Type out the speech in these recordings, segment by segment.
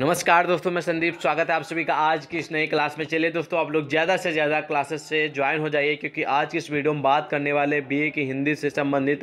नमस्कार दोस्तों मैं संदीप स्वागत है आप सभी का आज की इस नई क्लास में चलिए दोस्तों आप लोग ज़्यादा से ज़्यादा क्लासेस से ज्वाइन हो जाइए क्योंकि आज की इस वीडियो में बात करने वाले बीए की हिंदी से संबंधित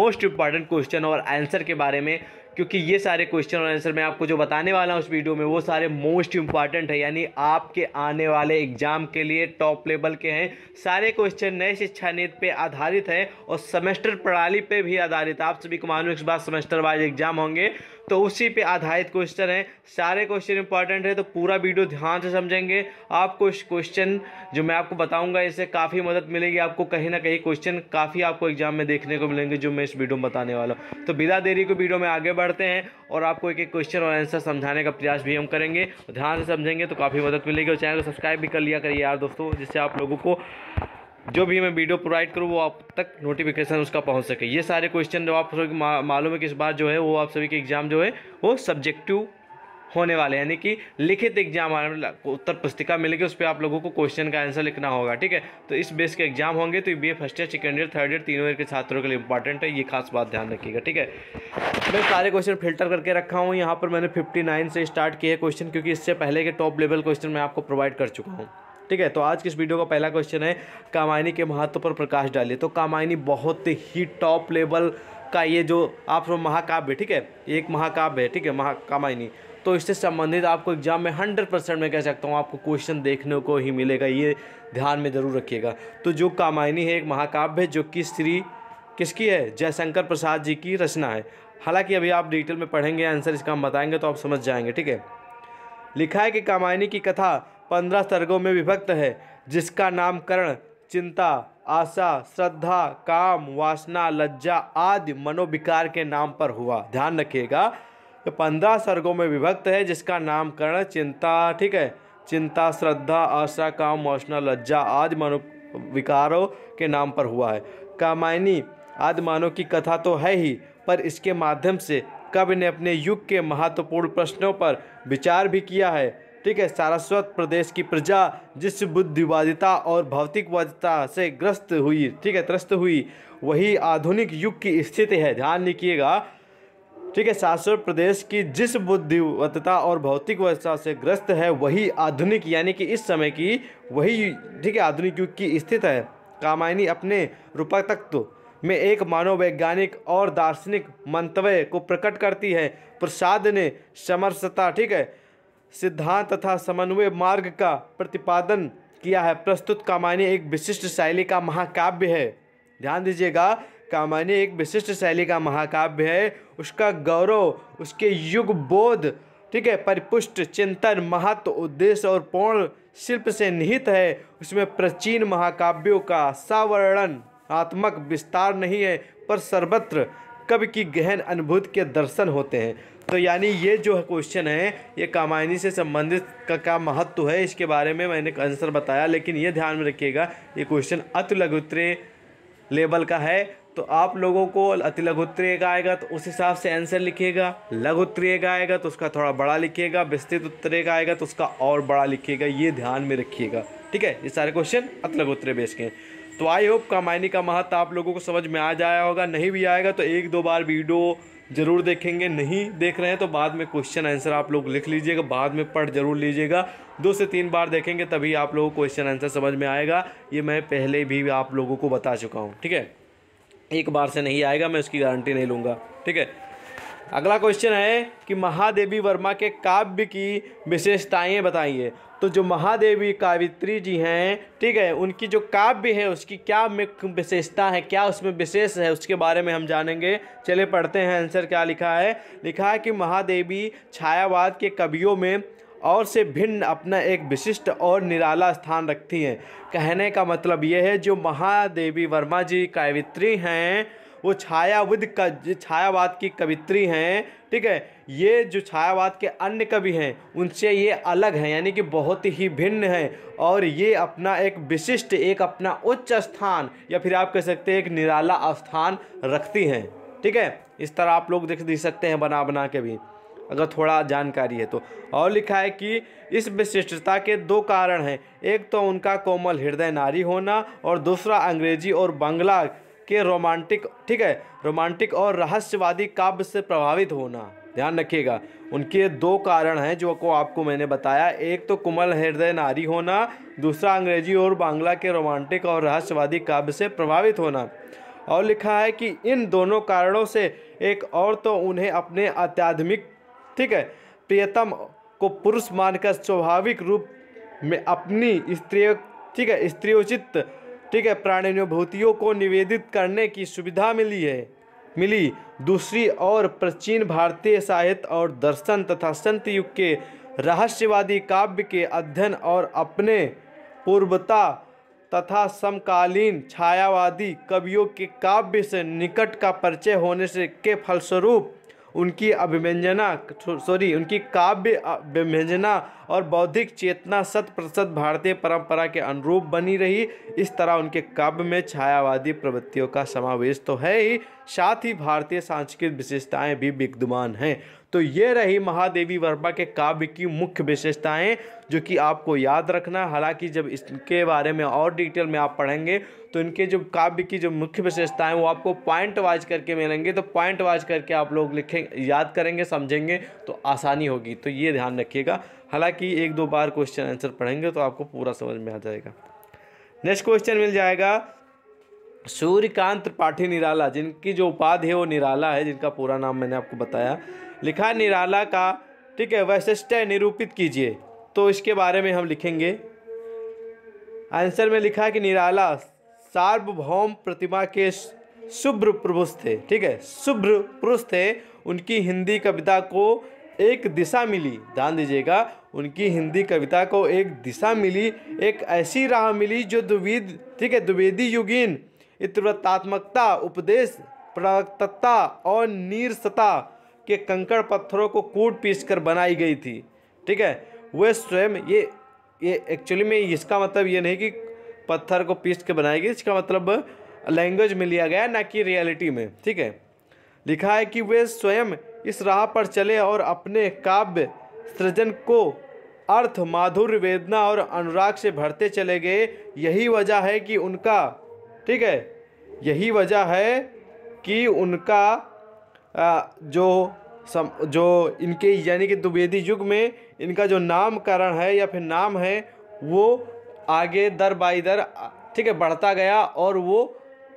मोस्ट इंपॉर्टेंट क्वेश्चन और आंसर के बारे में क्योंकि ये सारे क्वेश्चन और आंसर मैं आपको जो बताने वाला हूँ उस वीडियो में वो सारे मोस्ट इंपॉर्टेंट है यानी आपके आने वाले एग्जाम के लिए टॉप लेवल के हैं सारे क्वेश्चन नए शिक्षा नीति पे आधारित हैं और सेमेस्टर प्रणाली पे भी आधारित है आप सभी को मालूम इस बार सेमेस्टर वाइज एग्जाम होंगे तो उसी पे आधारित क्वेश्चन है सारे क्वेश्चन इंपॉर्टेंट है तो पूरा वीडियो ध्यान से समझेंगे आपको इस क्वेश्चन जो मैं आपको बताऊंगा इससे काफ़ी मदद मिलेगी आपको कहीं ना कहीं क्वेश्चन काफ़ी आपको एग्जाम में देखने को मिलेंगे जो मैं इस वीडियो में बताने वाला हूँ तो बिना देरी को वीडियो में आगे बढ़ते हैं और आपको एक एक क्वेश्चन और आंसर समझाने का प्रयास भी हम करेंगे ध्यान से समझेंगे तो काफ़ी मदद मिलेगी और चैनल को सब्सक्राइब भी कर लिया करिए यार दोस्तों जिससे आप लोगों को जो भी मैं वीडियो प्रोवाइड करूँ वो आप तक नोटिफिकेशन उसका पहुँच सके ये सारे क्वेश्चन जो आप सभी मालूम है कि इस बार जो है वो आप सभी के एग्ज़ाम जो है वो सब्जेक्टिव होने वाले यानी कि लिखित एग्जाम उत्तर पुस्तिका मिलेगी उस पर आप लोगों को क्वेश्चन का आंसर लिखना होगा ठीक है तो इस बेस के एग्जाम होंगे तो B A first year second year third year तीनों ईयर के छात्रों के लिए इंपॉर्टेंट है ये खास बात ध्यान रखिएगा ठीक है मैं सारे क्वेश्चन फिल्टर करके रखा हूँ यहाँ पर मैंने फिफ्टी से स्टार्ट किया क्वेश्चन क्योंकि इससे पहले के टॉप लेवल क्वेश्चन मैं आपको प्रोवाइड कर चुका हूँ ठीक है तो आज इस वीडियो का पहला क्वेश्चन है कामायनी के महत्व पर प्रकाश डालिए तो कामायनी बहुत ही टॉप लेवल का ये जो आप महाकाव्य है ठीक है एक महाकाव्य है ठीक है महाकामायनी तो इससे संबंधित आपको एग्जाम में हंड्रेड परसेंट मैं कह सकता हूँ आपको क्वेश्चन देखने को ही मिलेगा ये ध्यान में ज़रूर रखिएगा तो जो कामायनी है एक महाकाव्य है जो कि श्री किसकी है जयशंकर प्रसाद जी की रचना है हालांकि अभी आप डिटेल में पढ़ेंगे आंसर इसका हम बताएंगे तो आप समझ जाएंगे ठीक है लिखा है कि कामायनी की कथा पंद्रह सर्गों में विभक्त है जिसका नामकरण चिंता आशा श्रद्धा काम वासना लज्जा आदि मनोविकार के नाम पर हुआ ध्यान रखिएगा तो पंद्रह सर्गों में विभक्त है जिसका नामकरण चिंता ठीक है चिंता श्रद्धा आशा काम वासना लज्जा आदि मनो विकारों के नाम पर हुआ है कामायनी आदि मानव की कथा तो है ही पर इसके माध्यम से कवि ने अपने युग के महत्वपूर्ण प्रश्नों पर विचार भी किया है ठीक है सारस्वत प्रदेश की प्रजा जिस बुद्धिवादिता और भौतिकवादिता से ग्रस्त हुई ठीक है त्रस्त हुई वही आधुनिक युग की स्थिति है ध्यान रखिएगा ठीक है सारस्वत प्रदेश की जिस बुद्धिवत्ता और भौतिक व्यवस्था से ग्रस्त है वही आधुनिक यानी कि इस समय की वही ठीक है आधुनिक युग की स्थित है कामायनी अपने रूपक तत्व में एक मानव और दार्शनिक मंतव्य को प्रकट करती है प्रसाद ने समरसता ठीक है सिद्धांत तथा समन्वय मार्ग का प्रतिपादन किया है प्रस्तुत कामानी एक विशिष्ट शैली का महाकाव्य है ध्यान दीजिएगा कामानी एक विशिष्ट शैली का महाकाव्य है उसका गौरव उसके युग बोध ठीक है परिपुष्ट चिंतन महत्व उद्देश्य और पूर्ण शिल्प से निहित है उसमें प्राचीन महाकाव्यों का सावरण आत्मक विस्तार नहीं है पर सर्वत्र कवि की गहन अनुभूत के दर्शन होते हैं तो यानी ये जो क्वेश्चन है ये कामायनी से संबंधित का क्या महत्व है इसके बारे में मैंने आंसर बताया लेकिन ये ध्यान में रखिएगा ये क्वेश्चन अति लघुत्रे लेवल का है तो आप लोगों को अति लघुत्तरीय का आएगा तो उस हिसाब से आंसर लिखिएगा लघुत्तरीय का आएगा तो उसका थोड़ा बड़ा लिखिएगा विस्तृत उत्तरे का आएगा तो उसका और बड़ा लिखिएगा ये ध्यान में रखिएगा ठीक है ये सारे क्वेश्चन अति लघुत्तरीय बेस के हैं तो आई होप कामायनी का महत्व आप लोगों को समझ में आ जाया होगा नहीं भी आएगा तो एक दो बार वीडियो ज़रूर देखेंगे नहीं देख रहे हैं तो बाद में क्वेश्चन आंसर आप लोग लिख लीजिएगा बाद में पढ़ जरूर लीजिएगा दो से तीन बार देखेंगे तभी आप लोगों को क्वेश्चन आंसर समझ में आएगा ये मैं पहले भी आप लोगों को बता चुका हूँ ठीक है एक बार से नहीं आएगा मैं उसकी गारंटी नहीं लूँगा ठीक है अगला क्वेश्चन है कि महादेवी वर्मा के काव्य की विशेषताएं बताइए तो जो महादेवी कावित्री जी हैं ठीक है उनकी जो काव्य है उसकी क्या विशेषता है क्या उसमें विशेष है उसके बारे में हम जानेंगे चले पढ़ते हैं आंसर क्या लिखा है लिखा है कि महादेवी छायावाद के कवियों में और से भिन्न अपना एक विशिष्ट और निराला स्थान रखती हैं कहने का मतलब ये है जो महादेवी वर्मा जी कावित्री हैं वो छायाविद का छायावाद की कवित्री हैं ठीक है ये जो छायावाद के अन्य कवि हैं उनसे ये अलग हैं यानी कि बहुत ही भिन्न हैं और ये अपना एक विशिष्ट एक अपना उच्च स्थान या फिर आप कह सकते हैं एक निराला स्थान रखती हैं ठीक है इस तरह आप लोग देख देख सकते हैं बना बना के भी अगर थोड़ा जानकारी है तो और लिखा है कि इस विशिष्टता के दो कारण हैं एक तो उनका कोमल हृदय नारी होना और दूसरा अंग्रेजी और बंगला के रोमांटिक ठीक है रोमांटिक और रहस्यवादी काव्य से प्रभावित होना ध्यान रखिएगा उनके दो कारण हैं जो को आपको मैंने बताया एक तो कुमल हृदय नारी होना दूसरा अंग्रेजी और बांग्ला के रोमांटिक और रहस्यवादी काव्य से प्रभावित होना और लिखा है कि इन दोनों कारणों से एक और तो उन्हें अपने अत्याधुनिक ठीक है प्रियतम को पुरुष मानकर स्वाभाविक रूप में अपनी स्त्री ठीक है स्त्रियोचित ठीक है प्राणिनुभूतियों को निवेदित करने की सुविधा मिली है मिली दूसरी और प्राचीन भारतीय साहित्य और दर्शन तथा संत युग के रहस्यवादी काव्य के अध्ययन और अपने पूर्वता तथा समकालीन छायावादी कवियों के काव्य से निकट का परिचय होने से के फलस्वरूप उनकी अभिव्यंजना सॉरी उनकी काव्य अभिव्यंजना और बौद्धिक चेतना शत प्रतिशत भारतीय परंपरा के अनुरूप बनी रही इस तरह उनके काव्य में छायावादी प्रवृत्तियों का समावेश तो है ही साथ ही भारतीय सांस्कृतिक विशेषताएं भी विद्यमान हैं तो ये रही महादेवी वर्मा के काव्य की मुख्य विशेषताएं जो कि आपको याद रखना हालांकि जब इसके बारे में और डिटेल में आप पढ़ेंगे तो इनके जो काव्य की जो मुख्य विशेषताएं वो आपको पॉइंट वाइज करके मिलेंगे तो पॉइंट वाइज करके आप लोग लिखें याद करेंगे समझेंगे तो आसानी होगी तो ये ध्यान रखिएगा हालांकि एक दो बार क्वेश्चन आंसर पढ़ेंगे तो आपको पूरा समझ में आ जाएगा नेक्स्ट क्वेश्चन मिल जाएगा सूर्यकांत त्रिपाठी निराला जिनकी जो उपाधि है वो निराला है जिनका पूरा नाम मैंने आपको बताया लिखा निराला का ठीक है वैशिष्ट निरूपित कीजिए तो इसके बारे में हम लिखेंगे आंसर में लिखा है कि निराला सार्वभौम प्रतिमा के शुभ्र पुरुष थे ठीक है शुभ्र पुरुष थे उनकी हिंदी कविता को एक दिशा मिली ध्यान दीजिएगा उनकी हिंदी कविता को एक दिशा मिली एक ऐसी राह मिली जो द्विविद ठीक है द्विवेदी युगीन इतवत्तात्मकता उपदेश प्रवक्तता और नीरसता के कंकड़ पत्थरों को कूट पीस कर बनाई गई थी ठीक है वह स्वयं ये ये एक्चुअली में इसका मतलब ये नहीं कि पत्थर को पीस के बनाई गई इसका मतलब लैंग्वेज में लिया गया ना कि रियलिटी में ठीक है लिखा है कि वे स्वयं इस राह पर चले और अपने काव्य सृजन को अर्थ माधुर्य वेदना और अनुराग से भरते चले गए यही वजह है कि उनका ठीक है यही वजह है कि उनका आ, जो सम जो इनके यानी कि द्विवेदी युग में इनका जो नामकरण है या फिर नाम है वो आगे दर बाई दर ठीक है बढ़ता गया और वो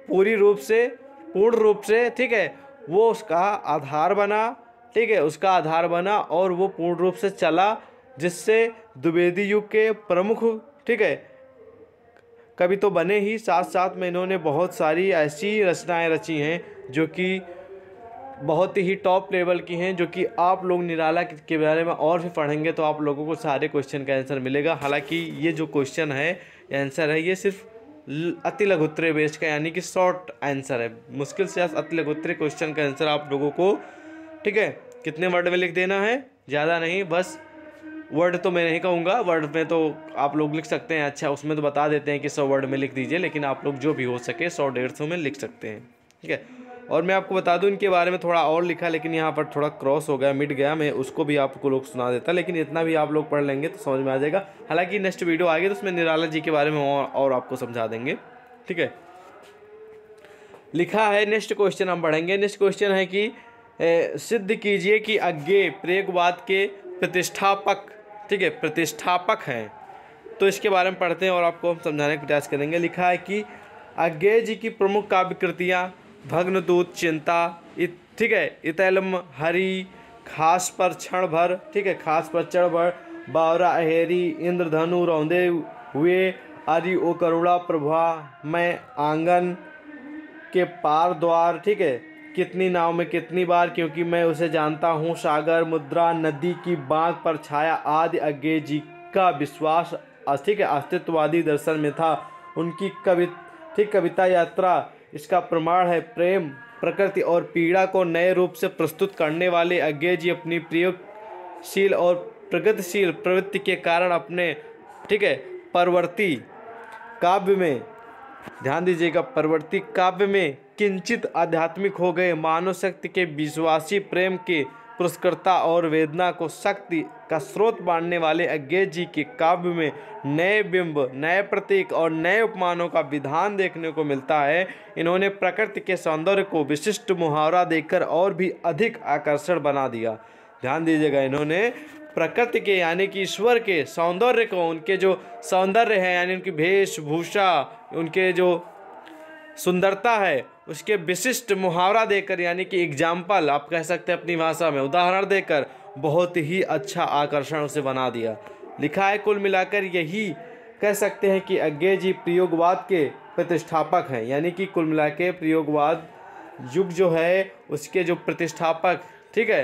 पूरी रूप से पूर्ण रूप से ठीक है वो उसका आधार बना ठीक है उसका आधार बना और वो पूर्ण रूप से चला जिससे द्विवेदी युग के प्रमुख ठीक है कभी तो बने ही साथ साथ में इन्होंने बहुत सारी ऐसी रचनाएं रची हैं जो कि बहुत ही टॉप लेवल की हैं जो कि आप लोग निराला के बारे में और भी पढ़ेंगे तो आप लोगों को सारे क्वेश्चन का आंसर मिलेगा हालांकि ये जो क्वेश्चन है आंसर है ये सिर्फ अति लघुत्तरे बेस्ट का यानी कि शॉर्ट आंसर है मुश्किल से अति लघुत्तरे क्वेश्चन का आंसर आप लोगों को ठीक है कितने वर्ड में लिख देना है ज़्यादा नहीं बस वर्ड तो मैं नहीं कहूँगा वर्ड में तो आप लोग लिख सकते हैं अच्छा उसमें तो बता देते हैं कि सौ वर्ड में लिख दीजिए लेकिन आप लोग जो भी हो सके सौ डेढ़ सौ में लिख सकते हैं ठीक है और मैं आपको बता दूं इनके बारे में थोड़ा और लिखा लेकिन यहाँ पर थोड़ा क्रॉस हो गया मिट गया मैं उसको भी आपको लोग सुना देता लेकिन इतना भी आप लोग पढ़ लेंगे तो समझ में आ जाएगा हालांकि नेक्स्ट वीडियो आएगी तो उसमें निराला जी के बारे में और, और आपको समझा देंगे ठीक है लिखा है नेक्स्ट क्वेश्चन हम पढ़ेंगे नेक्स्ट क्वेश्चन है कि ए, सिद्ध कीजिए कि अज्ञे प्रेगवाद के प्रतिष्ठापक ठीक है प्रतिष्ठापक हैं तो इसके बारे में पढ़ते हैं और आपको हम समझाने का प्रयास करेंगे लिखा है कि अज्ञे जी की प्रमुख काव्य कृतियाँ भग्न दूत चिंता ठीक है इतलम हरी खास पर क्षण भर ठीक है खास पर क्षण भर बावरा अहेरी इंद्रधनु रौंदे हुए अरि ओ करुणा प्रभा मैं आंगन के पार द्वार ठीक है कितनी नाव में कितनी बार क्योंकि मैं उसे जानता हूँ सागर मुद्रा नदी की बांध पर छाया आदि अज्ञे जी का विश्वास ठीक है अस्तित्ववादी दर्शन में था उनकी कवि ठीक कविता यात्रा इसका प्रमाण है प्रेम प्रकृति और पीड़ा को नए रूप से प्रस्तुत करने वाले अज्ञे जी अपनी प्रयोगशील और प्रगतिशील प्रवृत्ति के कारण अपने ठीक है परवर्ती काव्य में ध्यान दीजिएगा परवर्ती काव्य में किंचित आध्यात्मिक हो गए मानव शक्ति के विश्वासी प्रेम के पुरस्कृता और वेदना को शक्ति का स्रोत बांधने वाले अज्ञे जी के काव्य में नए बिंब नए प्रतीक और नए उपमानों का विधान देखने को मिलता है इन्होंने प्रकृति के सौंदर्य को विशिष्ट मुहावरा देकर और भी अधिक आकर्षण बना दिया ध्यान दीजिएगा इन्होंने प्रकृति के यानी कि ईश्वर के सौंदर्य को उनके जो सौंदर्य है यानी उनकी वेशभूषा उनके जो सुंदरता है उसके विशिष्ट मुहावरा देकर यानी कि एग्जाम्पल आप कह सकते हैं अपनी भाषा में उदाहरण देकर बहुत ही अच्छा आकर्षण उसे बना दिया लिखा है कुल मिलाकर यही कह सकते हैं कि अज्ञे जी प्रयोगवाद के प्रतिष्ठापक हैं यानी कि कुल मिला के प्रयोगवाद युग जो है उसके जो प्रतिष्ठापक ठीक है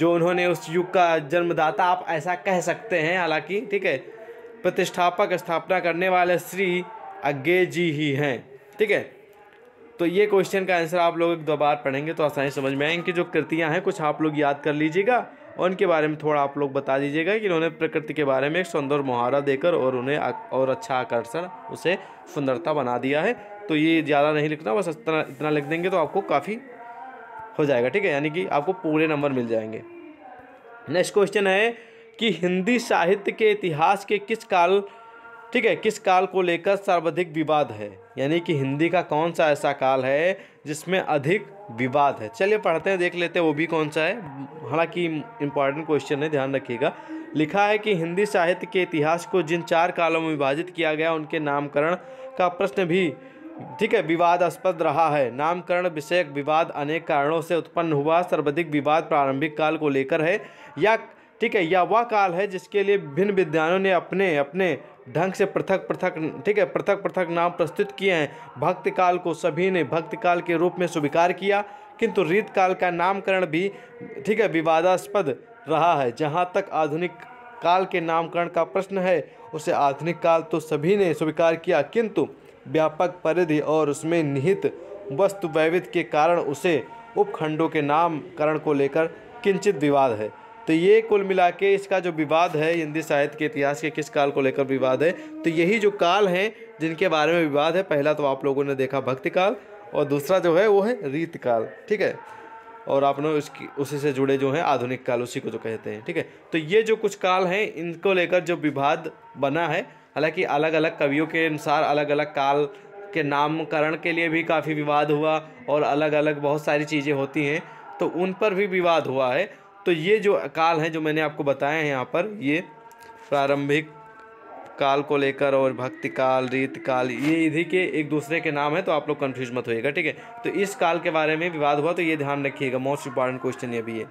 जो उन्होंने उस युग का जन्मदाता आप ऐसा कह सकते हैं हालांकि ठीक है प्रतिष्ठापक स्थापना करने वाले श्री अज्ञे जी ही हैं ठीक है तो ये क्वेश्चन का आंसर आप लोग एक दो बार पढ़ेंगे तो आसानी समझ में आएंगे जो कृतियाँ हैं कुछ आप लोग याद कर लीजिएगा और उनके बारे में थोड़ा आप लोग बता दीजिएगा कि उन्होंने प्रकृति के बारे में एक सुंदर मुहारा देकर और उन्हें और अच्छा आकर्षण उसे सुंदरता बना दिया है तो ये ज़्यादा नहीं लिखना बस इतना इतना लिख देंगे तो आपको काफ़ी हो जाएगा ठीक है यानी कि आपको पूरे नंबर मिल जाएंगे नेक्स्ट क्वेश्चन है कि हिंदी साहित्य के इतिहास के किस काल ठीक है किस काल को लेकर सर्वाधिक विवाद है यानी कि हिंदी का कौन सा ऐसा काल है जिसमें अधिक विवाद है चलिए पढ़ते हैं देख लेते हैं वो भी कौन सा है हालांकि इम्पॉर्टेंट क्वेश्चन है ध्यान रखिएगा लिखा है कि हिंदी साहित्य के इतिहास को जिन चार कालों में विभाजित किया गया उनके नामकरण का प्रश्न भी ठीक है विवादास्पद रहा है नामकरण विषयक विवाद अनेक कारणों से उत्पन्न हुआ सर्वाधिक विवाद प्रारंभिक काल को लेकर है या ठीक है या वह काल है जिसके लिए भिन्न विद्वानों ने अपने अपने ढंग से पृथक पृथक ठीक है पृथक पृथक नाम प्रस्तुत किए हैं भक्त काल को सभी ने भक्त काल के रूप में स्वीकार किया किंतु रीत काल का नामकरण भी ठीक है विवादास्पद रहा है जहाँ तक आधुनिक काल के नामकरण का प्रश्न है उसे आधुनिक काल तो सभी ने स्वीकार किया किंतु व्यापक परिधि और उसमें निहित वस्तु वैविध्य के कारण उसे उपखंडों के नामकरण को लेकर किंचित विवाद है तो ये कुल मिला के इसका जो विवाद है हिंदी साहित्य के इतिहास के किस काल को लेकर विवाद है तो यही जो काल हैं जिनके बारे में विवाद है पहला तो आप लोगों ने देखा भक्ति काल और दूसरा जो है वो है रीत काल ठीक है और आप लोग उसकी उसी से जुड़े जो हैं आधुनिक काल उसी को जो कहते हैं ठीक है तो ये जो कुछ काल हैं इनको लेकर जो विवाद बना है हालांकि अलग अलग कवियों के अनुसार अलग अलग काल के नामकरण के लिए भी काफ़ी विवाद हुआ और अलग अलग बहुत सारी चीज़ें होती हैं तो उन पर भी विवाद हुआ है तो ये जो काल हैं जो मैंने आपको बताए हैं यहाँ पर ये प्रारंभिक काल को लेकर और भक्ति काल रीत काल ये इन्हीं के एक दूसरे के नाम है तो आप लोग कन्फ्यूज मत होइएगा ठीक है तो इस काल के बारे में विवाद हुआ तो ये ध्यान रखिएगा मोस्ट इंपॉर्टेंट क्वेश्चन ये भी है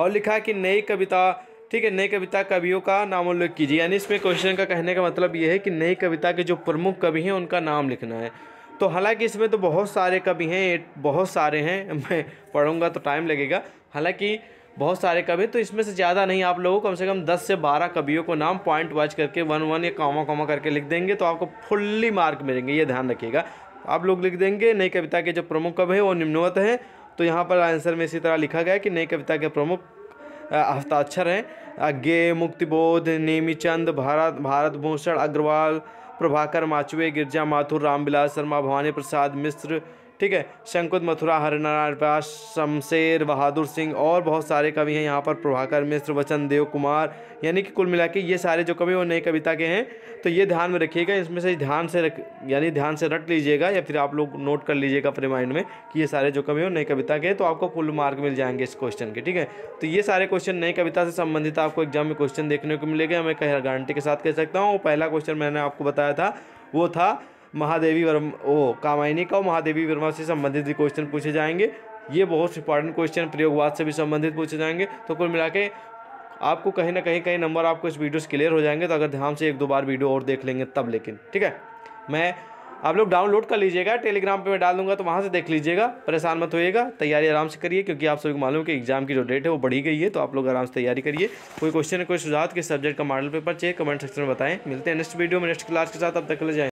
और लिखा कि नई कविता ठीक है नई कविता कवियों का नाम उल्लेख कीजिए यानी इसमें क्वेश्चन का कहने का मतलब ये है कि नई कविता के जो प्रमुख कवि हैं उनका नाम लिखना है तो हालांकि इसमें तो बहुत सारे कवि हैं बहुत सारे हैं मैं पढ़ूंगा तो टाइम लगेगा हालांकि बहुत सारे कवि तो इसमें से ज़्यादा नहीं आप लोगों को कम से कम दस से बारह कवियों को नाम पॉइंट वाइज करके वन वन या कॉमा कॉमा करके लिख देंगे तो आपको फुल्ली मार्क मिलेंगे ये ध्यान रखिएगा आप लोग लिख देंगे नई कविता के जो प्रमुख कवि हैं वो निम्नवत हैं तो यहाँ पर आंसर में इसी तरह लिखा गया कि नई कविता के प्रमुख हस्ताक्षर हैं अज्ञे मुक्तिबोध नेमीचंद भारत भारत भूषण अग्रवाल प्रभाकर माचवे गिरजा माथुर रामविलास शर्मा भवानी प्रसाद मिश्र ठीक है शंकुत मथुरा हरनारायण व्यास शमशेर बहादुर सिंह और बहुत सारे कवि हैं यहाँ पर प्रभाकर मिश्र वचन देव कुमार यानी कि कुल मिला के ये सारे जो कवि वो नई कविता के हैं तो ये ध्यान में रखिएगा इसमें से ध्यान से रख यानी ध्यान से रट लीजिएगा या फिर आप लोग नोट कर लीजिएगा अपने माइंड में कि ये सारे जो कवि वो नई कविता के हैं तो आपको फुल मार्क मिल जाएंगे इस क्वेश्चन के ठीक है तो ये सारे क्वेश्चन नई कविता से संबंधित आपको एग्जाम में क्वेश्चन देखने को मिलेगा मैं कह गारंटी के साथ कह सकता हूँ पहला क्वेश्चन मैंने आपको बताया था वो था महादेवी वर्मा ओ कामायनी का महादेवी वर्मा से संबंधित भी क्वेश्चन पूछे जाएंगे ये बहुत इंपॉर्टेंट क्वेश्चन प्रयोगवाद से भी संबंधित पूछे जाएंगे तो कुल मिला के आपको कहीं ना कहीं कहीं नंबर आपको इस वीडियो से क्लियर हो जाएंगे तो अगर ध्यान से एक दो बार वीडियो और देख लेंगे तब लेकिन ठीक है मैं आप लोग डाउनलोड कर लीजिएगा टेलीग्राम पे मैं डाल दूंगा तो वहाँ से देख लीजिएगा परेशान मत होइएगा तैयारी आराम से करिए क्योंकि आप सभी को मालूम कि एग्जाम की जो डेट है वो बढ़ी गई है तो आप लोग आराम से तैयारी करिए कोई क्वेश्चन कोई सुझाव तो के सब्जेक्ट का मॉडल पेपर चाहिए कमेंट सेक्शन में बताएं मिलते हैं नेक्स्ट वीडियो में नेक्स्ट क्लास के साथ अब तक ले जाएँ